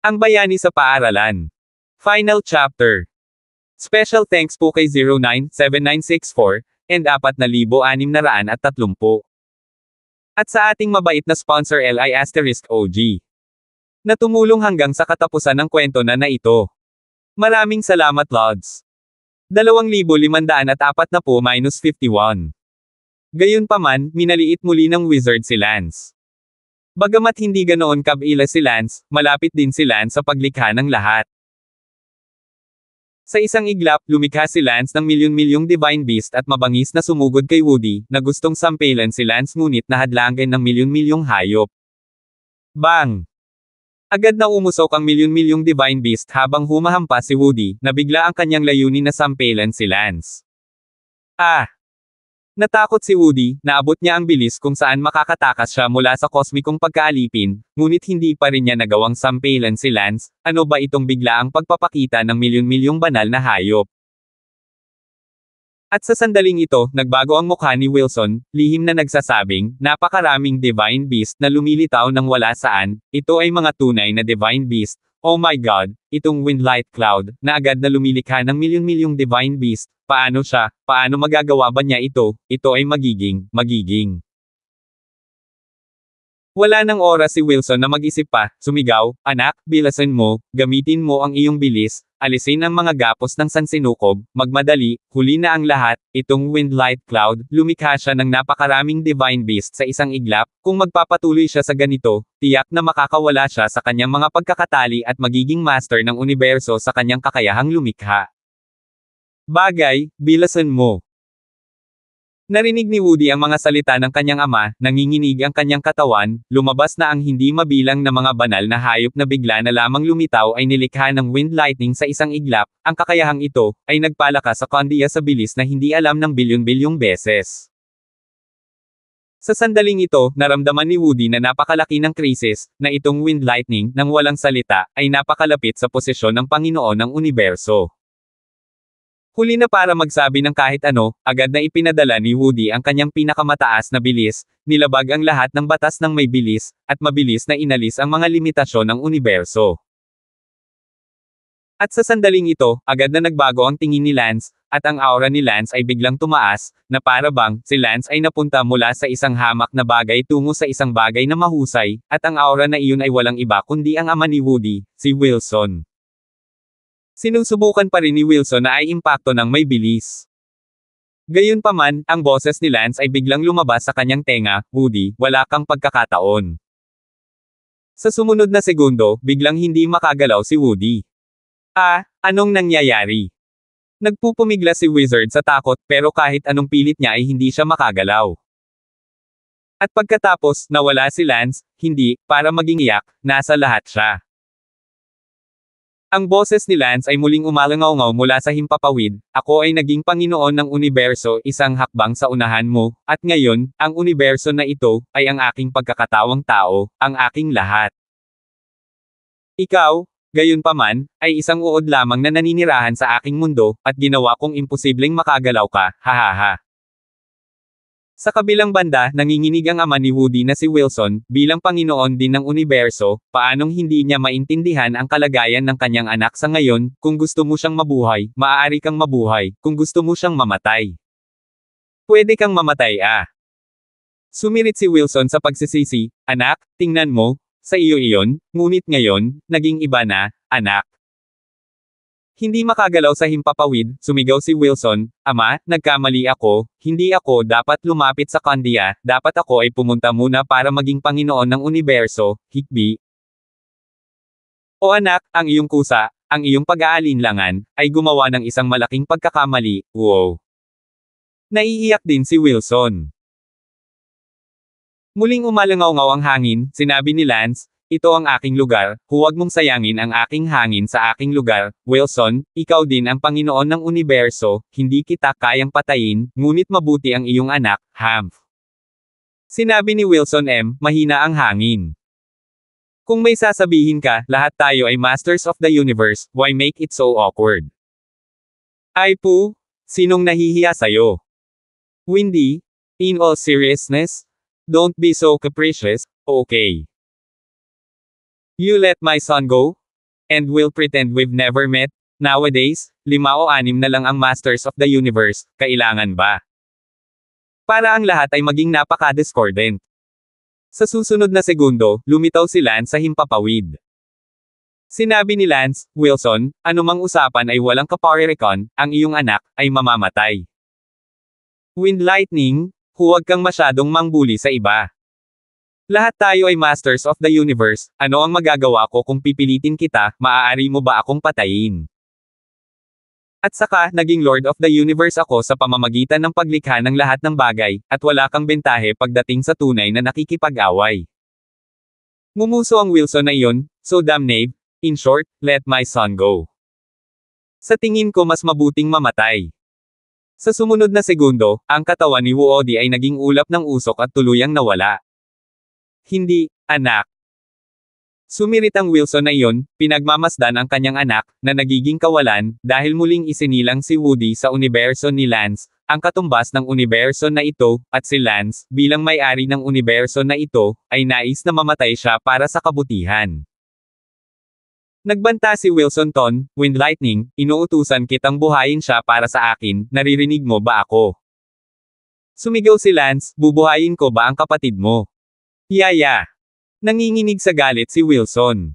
Ang Bayani sa Paaralan. Final Chapter. Special thanks po kay 097964 and 4,630. At sa ating mabait na sponsor LI Asterisk OG. Na tumulong hanggang sa katapusan ng kwento na na ito. Maraming salamat Lods. 2,540-51. Gayunpaman, minaliit muli ng wizard si Lance. Bagamat hindi ganoon kabila si Lance, malapit din si Lance sa paglikha ng lahat. Sa isang iglap, lumikha si Lance ng milyon-milyong Divine Beast at mabangis na sumugod kay Woody, na gustong sampelan si Lance ngunit nahadlangan ng milyon-milyong hayop. Bang! Agad na umusok ang milyon-milyong Divine Beast habang humahampas si Woody, na bigla ang kanyang layunin na sampelan si Lance. Ah! Natakot si Woody, naabot niya ang bilis kung saan makakatakas siya mula sa kosmikong pagkaalipin, ngunit hindi pa rin niya nagawang sampailan si Lance, ano ba itong bigla ang pagpapakita ng milyon-milyong banal na hayop. At sa sandaling ito, nagbago ang mukha ni Wilson, lihim na nagsasabing, napakaraming divine beast na lumilitaw ng wala saan, ito ay mga tunay na divine beast, Oh my God, itong Windlight Cloud, na agad na lumilikha ng milyon-milyong Divine Beast, paano siya, paano magagawa ba niya ito, ito ay magiging, magiging. Wala nang oras si Wilson na mag-isip pa, sumigaw, anak, bilasan mo, gamitin mo ang iyong bilis, alisin ang mga gapos ng sansinukob, magmadali, huli na ang lahat, itong windlight cloud, lumikha siya ng napakaraming divine beast sa isang iglap, kung magpapatuloy siya sa ganito, tiyak na makakawala siya sa kanyang mga pagkakatali at magiging master ng universo sa kanyang kakayahang lumikha. Bagay, bilasan mo. Narinig ni Woody ang mga salita ng kanyang ama, nanginginig ang kanyang katawan, lumabas na ang hindi mabilang na mga banal na hayop na bigla na lamang lumitaw ay nilikha ng wind lightning sa isang iglap, ang kakayahang ito, ay nagpalakas sa kondiya sa bilis na hindi alam ng bilyon-bilyong beses. Sa sandaling ito, naramdaman ni Woody na napakalaki ng krisis, na itong wind lightning, nang walang salita, ay napakalapit sa posisyon ng Panginoon ng Universo. Huli na para magsabi ng kahit ano, agad na ipinadala ni Woody ang kanyang pinakamataas na bilis, nilabag ang lahat ng batas ng may bilis, at mabilis na inalis ang mga limitasyon ng universo. At sa sandaling ito, agad na nagbago ang tingin ni Lance, at ang aura ni Lance ay biglang tumaas, na para bang, si Lance ay napunta mula sa isang hamak na bagay tungo sa isang bagay na mahusay, at ang aura na iyon ay walang iba kundi ang ama ni Woody, si Wilson sinusubukan pa rin ni Wilson na ay impacto ng may bilis. Gayunpaman, ang boses ni Lance ay biglang lumabas sa kanyang tenga, Woody, wala kang pagkakataon. Sa sumunod na segundo, biglang hindi makagalaw si Woody. Ah, anong nangyayari? Nagpupumigla si Wizard sa takot pero kahit anong pilit niya ay hindi siya makagalaw. At pagkatapos, nawala si Lance, hindi, para maging iyak, nasa lahat siya. Ang boses ni Lance ay muling umalangaw mula sa himpapawid, ako ay naging Panginoon ng Universo isang hakbang sa unahan mo, at ngayon, ang universo na ito, ay ang aking pagkakatawang tao, ang aking lahat. Ikaw, gayunpaman, ay isang uod lamang na naninirahan sa aking mundo, at ginawa kong imposibleng makagalaw ka, hahaha. Sa kabilang banda, nanginginig ang ama ni Woody na si Wilson, bilang Panginoon din ng Universo, paanong hindi niya maintindihan ang kalagayan ng kanyang anak sa ngayon, kung gusto mo siyang mabuhay, maaari kang mabuhay, kung gusto mo siyang mamatay. Pwede kang mamatay ah. Sumirit si Wilson sa pagsisisi, Anak, tingnan mo, sa iyo iyon, ngunit ngayon, naging iba na, anak, hindi makagalaw sa himpapawid, sumigaw si Wilson, Ama, nagkamali ako, hindi ako dapat lumapit sa kandiya, dapat ako ay pumunta muna para maging Panginoon ng Universo, Higby. O anak, ang iyong kusa, ang iyong pag-aalinlangan, ay gumawa ng isang malaking pagkakamali, wow. Naiiyak din si Wilson. Muling umalangaw-ngaw ang hangin, sinabi ni Lance, ito ang aking lugar, huwag mong sayangin ang aking hangin sa aking lugar, Wilson, ikaw din ang Panginoon ng Universo, hindi kita kayang patayin, ngunit mabuti ang iyong anak, Hamf. Sinabi ni Wilson M., mahina ang hangin. Kung may sasabihin ka, lahat tayo ay masters of the universe, why make it so awkward? Ay po, sinong nahihiya sa'yo? Windy, in all seriousness, don't be so capricious, okay. You let my son go? And we'll pretend we've never met? Nowadays, lima o anim na lang ang Masters of the Universe, kailangan ba? Para ang lahat ay maging napaka-discordant. Sa susunod na segundo, lumitaw si Lance sa himpapawid. Sinabi ni Lance, Wilson, anumang usapan ay walang kaparirikon, ang iyong anak, ay mamamatay. Wind lightning, huwag kang masyadong mangbuli sa iba. Lahat tayo ay masters of the universe, ano ang magagawa ko kung pipilitin kita, maaari mo ba akong patayin? At saka, naging Lord of the Universe ako sa pamamagitan ng paglikha ng lahat ng bagay, at wala kang bentahe pagdating sa tunay na nakikipag-away. Mumuso ang Wilson na iyon, so damn knave, in short, let my son go. Sa tingin ko mas mabuting mamatay. Sa sumunod na segundo, ang katawan ni Woody ay naging ulap ng usok at tuluyang nawala. Hindi, anak. Sumirit ang Wilson na iyon, pinagmamasdan ang kanyang anak, na nagiging kawalan, dahil muling isinilang si Woody sa universo ni Lance, ang katumbas ng universo na ito, at si Lance, bilang may-ari ng universo na ito, ay nais na mamatay siya para sa kabutihan. Nagbanta si Wilson Ton, Wind Lightning, inuutusan kitang buhayin siya para sa akin, naririnig mo ba ako? Sumigaw si Lance, bubuhayin ko ba ang kapatid mo? Yaya. Nanginginig sa galit si Wilson.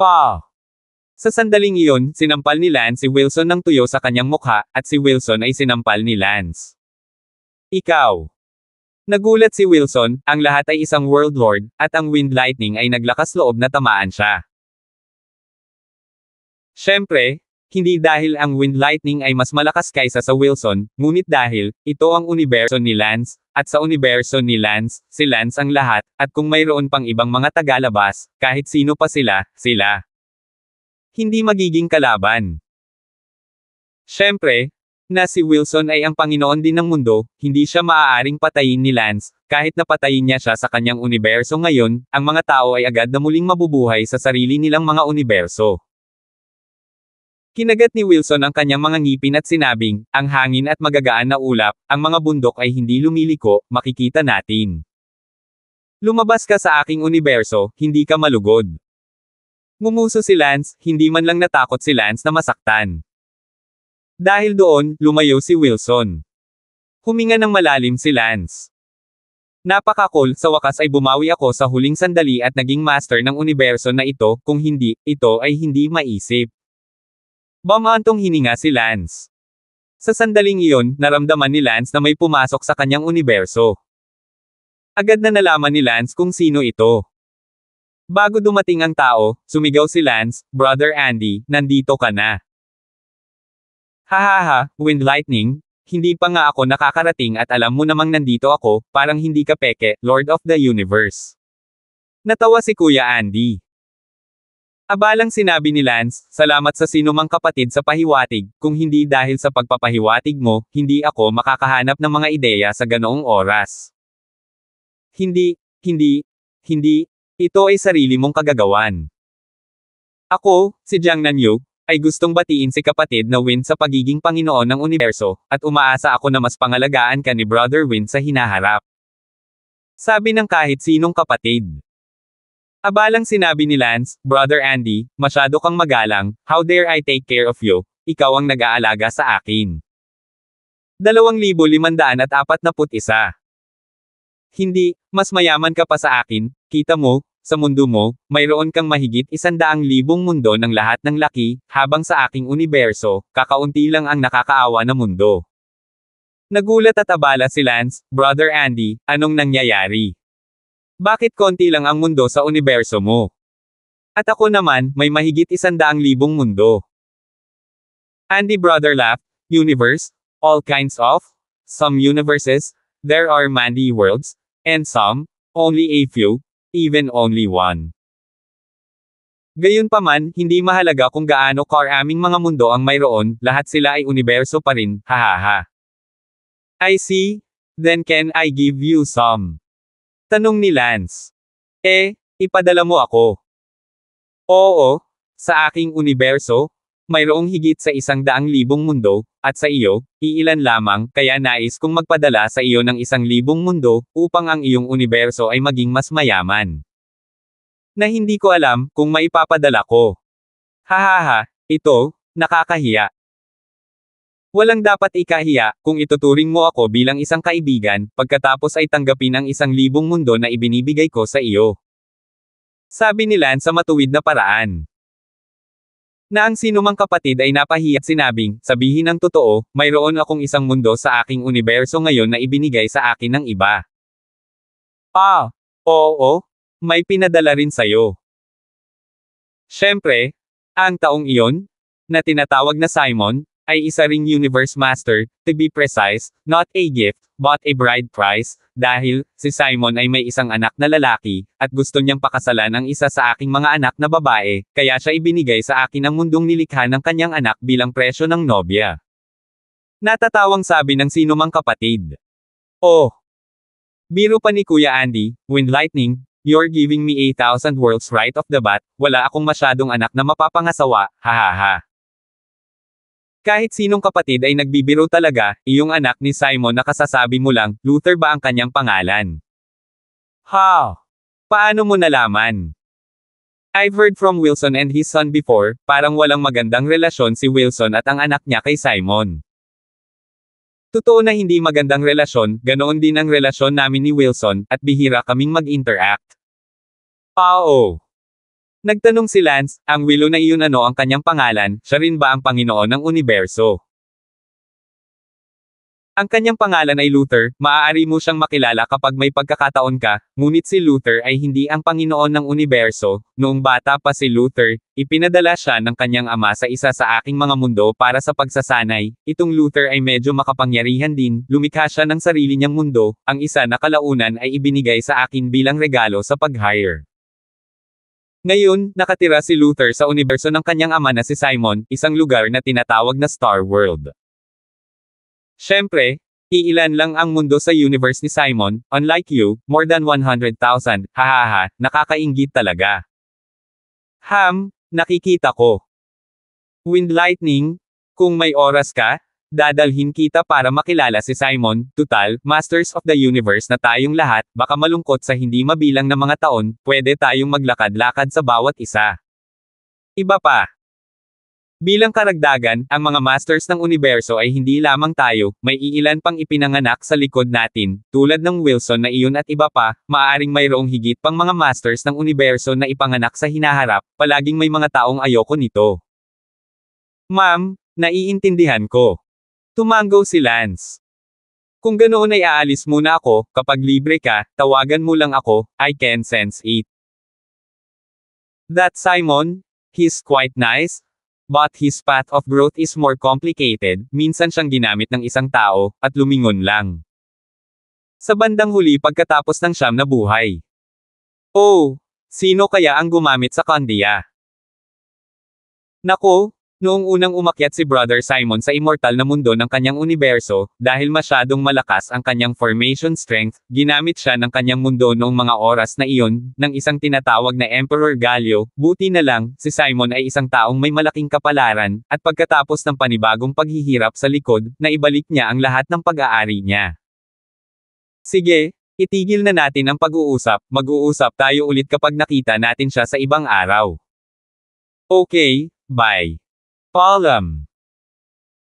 Pa! Sa sandaling iyon, sinampal ni Lance si Wilson ng tuyo sa kanyang mukha, at si Wilson ay sinampal ni Lance. Ikaw. Nagulat si Wilson, ang lahat ay isang World Lord, at ang Wind Lightning ay naglakas loob na tamaan siya. Siyempre, hindi dahil ang Wind Lightning ay mas malakas kaysa sa Wilson, ngunit dahil, ito ang universo ni Lance, at sa universo ni Lance, si Lance ang lahat, at kung mayroon pang ibang mga tagalabas, kahit sino pa sila, sila. Hindi magiging kalaban. Siyempre, na si Wilson ay ang Panginoon din ng mundo, hindi siya maaaring patayin ni Lance, kahit napatayin niya siya sa kanyang universo ngayon, ang mga tao ay agad na muling mabubuhay sa sarili nilang mga universo. Kinagat ni Wilson ang kanyang mga ngipin at sinabing, ang hangin at magagaan na ulap, ang mga bundok ay hindi lumiliko, makikita natin. Lumabas ka sa aking universo, hindi ka malugod. Ngumuso si Lance, hindi man lang natakot si Lance na masaktan. Dahil doon, lumayo si Wilson. Huminga ng malalim si Lance. Napakakol, sa wakas ay bumawi ako sa huling sandali at naging master ng universo na ito, kung hindi, ito ay hindi maisip. Bamantong hininga si Lance. Sa sandaling iyon, naramdaman ni Lance na may pumasok sa kanyang universo. Agad na nalaman ni Lance kung sino ito. Bago dumating ang tao, sumigaw si Lance, Brother Andy, nandito ka na. Hahaha, wind lightning, hindi pa nga ako nakakarating at alam mo namang nandito ako, parang hindi ka peke, Lord of the Universe. Natawa si Kuya Andy. Abalang sinabi ni Lance, salamat sa sinumang kapatid sa pahiwatig, kung hindi dahil sa pagpapahiwatig mo, hindi ako makakahanap ng mga ideya sa ganoong oras. Hindi, hindi, hindi, ito ay sarili mong kagagawan. Ako, si Jiang Nanyuk, ay gustong batiin si kapatid na Win sa pagiging Panginoon ng Universo, at umaasa ako na mas pangalagaan ka ni Brother Win sa hinaharap. Sabi ng kahit sinong kapatid. Abalang sinabi ni Lance, Brother Andy, masyado kang magalang, how dare I take care of you, ikaw ang nag-aalaga sa akin. 2,541. Hindi, mas mayaman ka pa sa akin, kita mo, sa mundo mo, mayroon kang mahigit isandaang libong mundo ng lahat ng laki, habang sa aking universo, kakaunti lang ang nakakaawa na mundo. Nagulat at abala si Lance, Brother Andy, anong nangyayari? Bakit konti lang ang mundo sa universo mo? At ako naman, may mahigit isandaang libong mundo. Andy Brother laughed, universe, all kinds of, some universes, there are many worlds, and some, only a few, even only one. Gayunpaman, hindi mahalaga kung gaano kar aming mga mundo ang mayroon, lahat sila ay universo pa rin, hahaha. I see. Then can I give you some? Tanong ni Lance. Eh, ipadala mo ako. Oo, sa aking universo, mayroong higit sa isang daang libong mundo, at sa iyo, iilan lamang, kaya nais kong magpadala sa iyo ng isang libong mundo, upang ang iyong universo ay maging mas mayaman. Na hindi ko alam, kung maipapadala ko. Hahaha, ito, nakakahiya. Walang dapat ikahiya, kung ituturing mo ako bilang isang kaibigan, pagkatapos ay tanggapin ang isang libong mundo na ibinibigay ko sa iyo. Sabi ni Lan sa matuwid na paraan. Na ang sinumang kapatid ay napahiya at sinabing, sabihin ang totoo, mayroon akong isang mundo sa aking universo ngayon na ibinigay sa akin ng iba. Ah, oo, may pinadala rin sa'yo. Siyempre, ang taong iyon, na tinatawag na Simon, ay isa ring Universe Master, to be precise, not a gift, but a bride price, dahil, si Simon ay may isang anak na lalaki, at gusto niyang pakasalan ang isa sa aking mga anak na babae, kaya siya ibinigay sa akin ang mundong nilikha ng kanyang anak bilang presyo ng nobya. Natatawang sabi ng sino mang kapatid. Oh! Biro pa ni Kuya Andy, when lightning, You're giving me 8,000 worlds right off the bat, wala akong masyadong anak na mapapangasawa, hahaha. Kahit sinong kapatid ay nagbibiro talaga, iyong anak ni Simon na kasasabi mo lang, Luther ba ang kanyang pangalan? How? Paano mo nalaman? I've heard from Wilson and his son before, parang walang magandang relasyon si Wilson at ang anak niya kay Simon. Totoo na hindi magandang relasyon, ganoon din ang relasyon namin ni Wilson, at bihira kaming mag-interact. Oo. Nagtanong si Lance, ang willow na iyon ano ang kanyang pangalan, siya rin ba ang Panginoon ng Universo? Ang kanyang pangalan ay Luther, maaari mo siyang makilala kapag may pagkakataon ka, ngunit si Luther ay hindi ang Panginoon ng Universo, noong bata pa si Luther, ipinadala siya ng kanyang ama sa isa sa aking mga mundo para sa pagsasanay, itong Luther ay medyo makapangyarihan din, lumikha siya ng sarili niyang mundo, ang isa na kalaunan ay ibinigay sa akin bilang regalo sa pag-hire. Ngayon, nakatira si Luther sa universo ng kanyang ama na si Simon, isang lugar na tinatawag na Star World. Siyempre, iilan lang ang mundo sa universe ni Simon, unlike you, more than 100,000, hahaha, nakakaingit talaga. Ham, nakikita ko. Wind lightning, kung may oras ka, Dadalhin kita para makilala si Simon, tutal, Masters of the Universe na tayong lahat, baka malungkot sa hindi mabilang na mga taon, pwede tayong maglakad-lakad sa bawat isa. Iba pa. Bilang karagdagan, ang mga masters ng universo ay hindi lamang tayo, may iilan pang ipinanganak sa likod natin, tulad ng Wilson na iyon at iba pa, maaring mayroong higit pang mga masters ng universo na ipanganak sa hinaharap, palaging may mga taong ayoko nito. Ma'am, naiintindihan ko. Tumanggo si Lance. Kung ganoon ay aalis muna ako, kapag libre ka, tawagan mo lang ako, I can sense it. That Simon, he's quite nice, but his path of growth is more complicated, minsan siyang ginamit ng isang tao, at lumingon lang. Sa bandang huli pagkatapos ng siyam na buhay. Oh, sino kaya ang gumamit sa kandiya? Nako, Noong unang umakyat si Brother Simon sa immortal na mundo ng kanyang universo, dahil masyadong malakas ang kanyang formation strength, ginamit siya ng kanyang mundo noong mga oras na iyon, ng isang tinatawag na Emperor Galio, buti na lang, si Simon ay isang taong may malaking kapalaran, at pagkatapos ng panibagong paghihirap sa likod, naibalik niya ang lahat ng pag-aari niya. Sige, Itigil na natin ang pag-uusap, mag-uusap tayo ulit kapag nakita natin siya sa ibang araw. Okay, bye. Palm.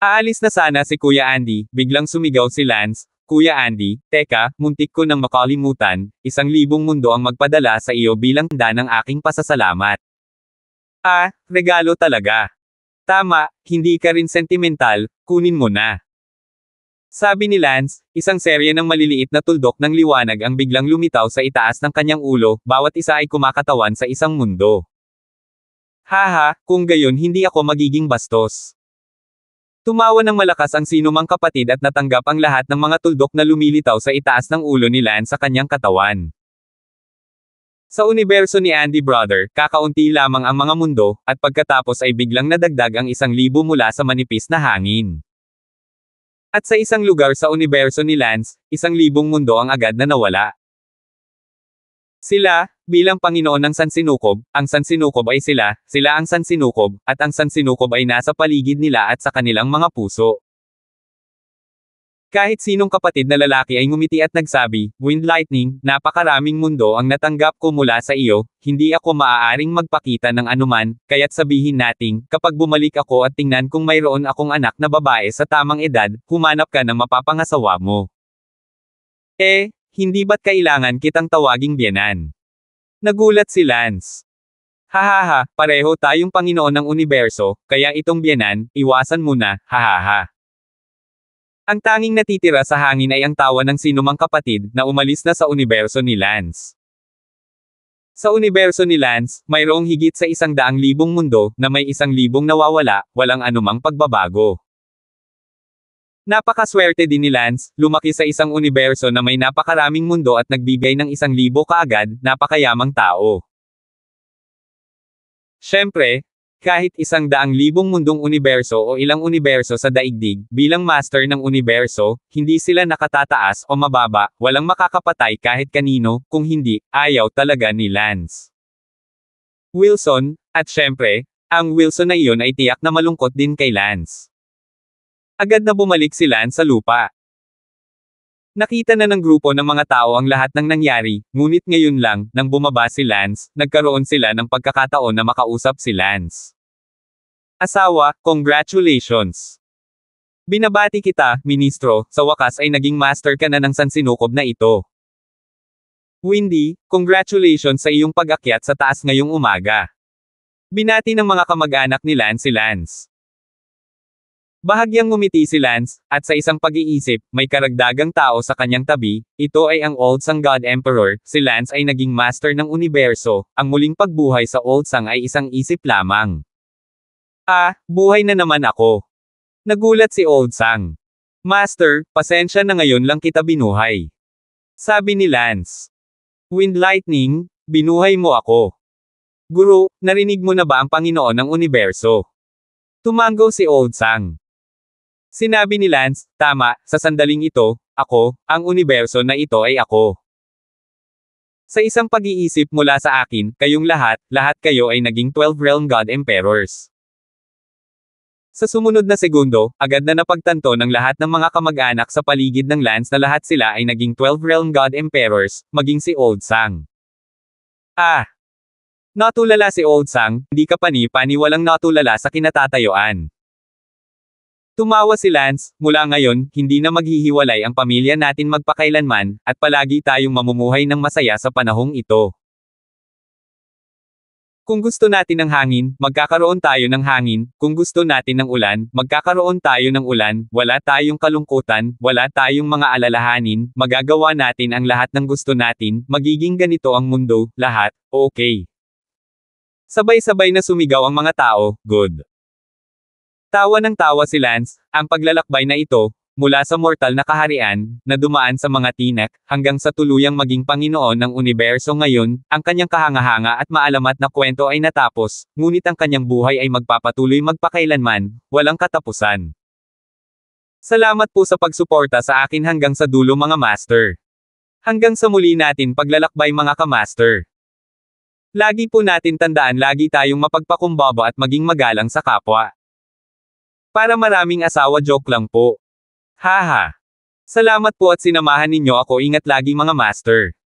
Aalis na sana si Kuya Andy, biglang sumigaw si Lance, Kuya Andy, teka, muntik ko nang makalimutan, isang libong mundo ang magpadala sa iyo bilang tanda ng aking pasasalamat. Ah, regalo talaga. Tama, hindi ka rin sentimental, kunin mo na. Sabi ni Lance, isang serye ng maliliit na tuldok ng liwanag ang biglang lumitaw sa itaas ng kanyang ulo, bawat isa ay kumakatawan sa isang mundo. Haha, kung gayon hindi ako magiging bastos. Tumawa ng malakas ang sinumang kapatid at natanggap ang lahat ng mga tuldok na lumilitaw sa itaas ng ulo ni Lance sa kanyang katawan. Sa universo ni Andy Brother, kakaunti lamang ang mga mundo, at pagkatapos ay biglang nadagdag ang isang libo mula sa manipis na hangin. At sa isang lugar sa universo ni Lance, isang libong mundo ang agad na nawala. Sila, Bilang Panginoon ng Sansinukob, ang Sansinukob ay sila, sila ang Sansinukob, at ang Sansinukob ay nasa paligid nila at sa kanilang mga puso. Kahit sinong kapatid na lalaki ay ngumiti at nagsabi, Wind Lightning, napakaraming mundo ang natanggap ko mula sa iyo, hindi ako maaaring magpakita ng anuman, kaya't sabihin nating, kapag bumalik ako at tingnan kung mayroon akong anak na babae sa tamang edad, humanap ka ng mapapangasawa mo. Eh, hindi ba't kailangan kitang tawaging biyanan? Nagulat si Lance. Hahaha, pareho tayong Panginoon ng Universo, kaya itong biyanan, iwasan mo na, hahaha. Ang tanging natitira sa hangin ay ang tawa ng sinumang kapatid na umalis na sa universo ni Lance. Sa universo ni Lance, mayroong higit sa isang daang libong mundo na may isang libong nawawala, walang anumang pagbabago. Napakaswerte din ni Lance, lumaki sa isang universo na may napakaraming mundo at nagbigay ng isang libo kaagad, napakayamang tao. Siyempre, kahit isang daang libong mundong universo o ilang universo sa daigdig, bilang master ng universo, hindi sila nakatataas o mababa, walang makakapatay kahit kanino, kung hindi, ayaw talaga ni Lance. Wilson, at siyempre, ang Wilson na iyon ay tiyak na malungkot din kay Lance. Agad na bumalik si Lan sa lupa. Nakita na ng grupo ng mga tao ang lahat ng nangyari, ngunit ngayon lang, nang bumaba si Lance, nagkaroon sila ng pagkakataon na makausap si Lance. Asawa, congratulations! Binabati kita, ministro, sa wakas ay naging master ka na ng sansinukob na ito. Windy, congratulations sa iyong pag-akyat sa taas ngayong umaga. Binati ng mga kamag-anak ni Lance si Lance. Bahagyang ngumiti si Lance, at sa isang pag-iisip, may karagdagang tao sa kanyang tabi, ito ay ang Old Sang God Emperor, si Lance ay naging master ng universo, ang muling pagbuhay sa Old Sang ay isang isip lamang. Ah, buhay na naman ako. Nagulat si Old Sang. Master, pasensya na ngayon lang kita binuhay. Sabi ni Lance. Wind Lightning, binuhay mo ako. Guru, narinig mo na ba ang Panginoon ng Universo? Tumango si Old Sang. Sinabi ni Lance, tama, sa sandaling ito, ako, ang universo na ito ay ako. Sa isang pag-iisip mula sa akin, kayong lahat, lahat kayo ay naging 12 Realm God Emperors. Sa sumunod na segundo, agad na napagtanto ng lahat ng mga kamag-anak sa paligid ng Lance na lahat sila ay naging 12 Realm God Emperors, maging si Old Sang. Ah! Natulala si Old Sang, hindi ka pani-pani walang natulala sa kinatatayuan. Tumawa si Lance, mula ngayon, hindi na maghihiwalay ang pamilya natin magpakailanman, at palagi tayong mamumuhay ng masaya sa panahong ito. Kung gusto natin ng hangin, magkakaroon tayo ng hangin, kung gusto natin ng ulan, magkakaroon tayo ng ulan, wala tayong kalungkutan, wala tayong mga alalahanin, magagawa natin ang lahat ng gusto natin, magiging ganito ang mundo, lahat, okay. Sabay-sabay na sumigaw ang mga tao, good. Tawa ng tawa si Lance, ang paglalakbay na ito, mula sa mortal na kaharian, na dumaan sa mga tinak, hanggang sa tuluyang maging Panginoon ng Universo ngayon, ang kanyang kahangahanga at maalamat na kwento ay natapos, ngunit ang kanyang buhay ay magpapatuloy magpakailanman, walang katapusan. Salamat po sa pagsuporta sa akin hanggang sa dulo mga master. Hanggang sa muli natin paglalakbay mga kamaster. Lagi po natin tandaan lagi tayong mapagpakumbaba at maging magalang sa kapwa. Para maraming asawa joke lang po. Haha. Salamat po at sinamahan ninyo ako ingat lagi mga master.